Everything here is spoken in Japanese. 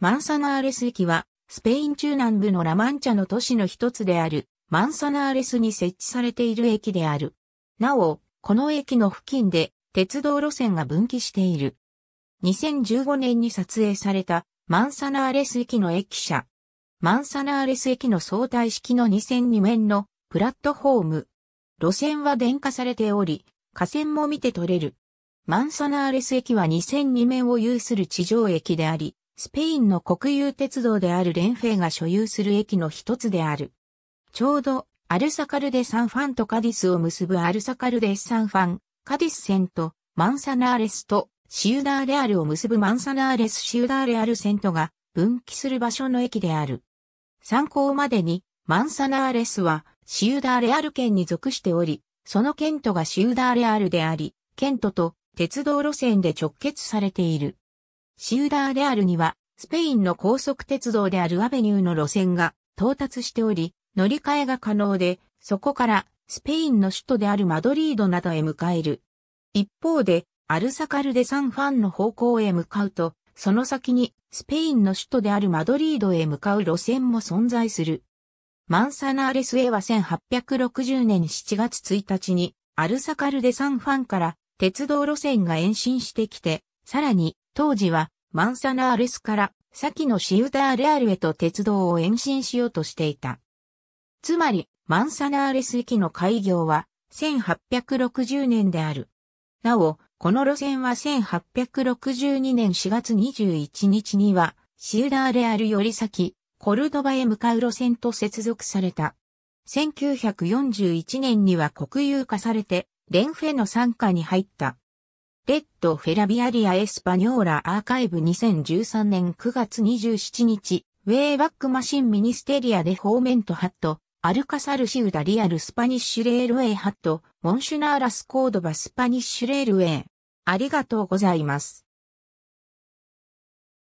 マンサナーレス駅は、スペイン中南部のラマンチャの都市の一つである、マンサナーレスに設置されている駅である。なお、この駅の付近で、鉄道路線が分岐している。2015年に撮影された、マンサナーレス駅の駅舎。マンサナーレス駅の相対式の2002面のプラットフォーム。路線は電化されており、架線も見て取れる。マンサナーレス駅は2002面を有する地上駅であり、スペインの国有鉄道であるレンフェが所有する駅の一つである。ちょうど、アルサカルデ・サンファンとカディスを結ぶアルサカルデ・サンファン、カディス線とマンサナーレスとシューダーレアルを結ぶマンサナーレス・シューダーレアル線とが分岐する場所の駅である。参考までに、マンサナーレスはシューダーレアル県に属しており、その県都がシューダーレアルであり、県都と鉄道路線で直結されている。シウダーレアルには、スペインの高速鉄道であるアベニューの路線が到達しており、乗り換えが可能で、そこからスペインの首都であるマドリードなどへ向かえる。一方で、アルサカルデ・サンファンの方向へ向かうと、その先にスペインの首都であるマドリードへ向かう路線も存在する。マンサナーレスへは1860年7月1日にアルサカルデ・サンファンから鉄道路線が延伸してきて、さらに当時はマンサナーレスから先のシウターレアルへと鉄道を延伸しようとしていた。つまり、マンサナーレス駅の開業は1860年である。なお、この路線は1862年4月21日には、シウダーレアルより先、コルドバへ向かう路線と接続された。1941年には国有化されて、レンフェの参加に入った。レッド・フェラビアリア・エスパニョーラ・アーカイブ2013年9月27日、ウェイバックマシン・ミニステリアでフォーメント・ハット、アルカサル・シウダ・リアル・スパニッシュ・レールウェイ・ハット、モンシュナーラス・コードバ・スパニッシュ・レールウェイ。ありがとうございます。